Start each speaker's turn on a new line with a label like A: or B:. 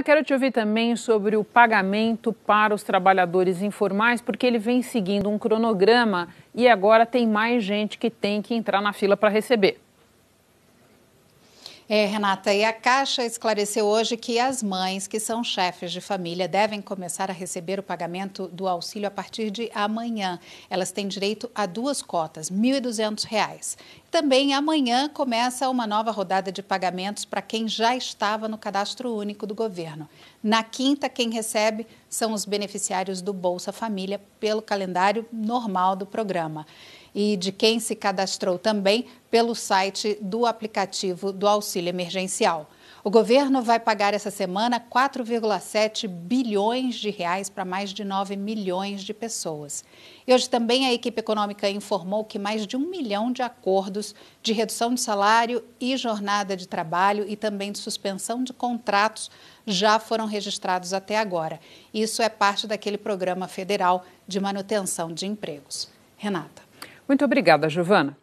A: Ana, quero te ouvir também sobre o pagamento para os trabalhadores informais, porque ele vem seguindo um cronograma e agora tem mais gente que tem que entrar na fila para receber.
B: É, Renata, e a Caixa esclareceu hoje que as mães que são chefes de família devem começar a receber o pagamento do auxílio a partir de amanhã. Elas têm direito a duas cotas, R$ 1.200. Também amanhã começa uma nova rodada de pagamentos para quem já estava no cadastro único do governo. Na quinta, quem recebe são os beneficiários do Bolsa Família pelo calendário normal do programa. E de quem se cadastrou também pelo site do aplicativo do auxílio emergencial. O governo vai pagar essa semana 4,7 bilhões de reais para mais de 9 milhões de pessoas. E hoje também a equipe econômica informou que mais de um milhão de acordos de redução de salário e jornada de trabalho e também de suspensão de contratos já foram registrados até agora. Isso é parte daquele programa federal de manutenção de empregos. Renata.
C: Muito obrigada, Giovana.